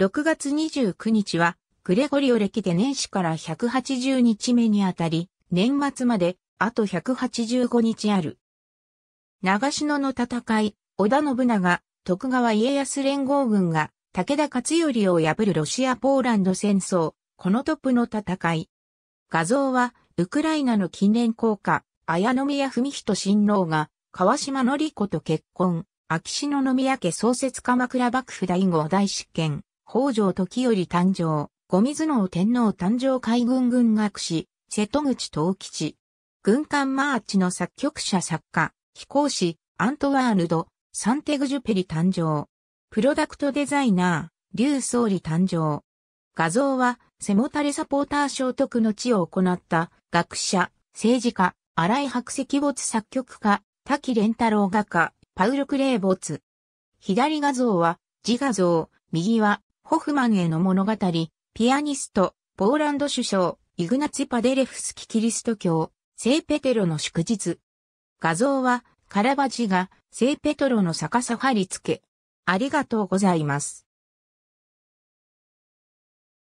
6月29日は、グレゴリオ歴で年始から180日目にあたり、年末まで、あと185日ある。長篠の戦い、織田信長、徳川家康連合軍が、武田勝頼を破るロシア・ポーランド戦争、このトップの戦い。画像は、ウクライナの近年硬貨、綾宮文人親王が、川島のり子と結婚、秋篠宮家創設鎌倉幕府第五大執権、北条時頼誕生、後水能天皇誕生海軍軍学士、瀬戸口東吉。軍艦マーチの作曲者作家、飛行士、アントワーヌド、サンテグジュペリ誕生。プロダクトデザイナー、劉総理誕生。画像は、背もたれサポーター聖徳の地を行った学者、政治家、荒井白石没作曲家、滝蓮太郎画家、パウル・クレー没。左画像は、自画像、右は、ホフマンへの物語、ピアニスト、ポーランド首相、イグナツパデレフスキ・キリスト教、聖ペテロの祝日。画像は、カラバジが、聖ペトロの逆さ貼り付け。ありがとうございます。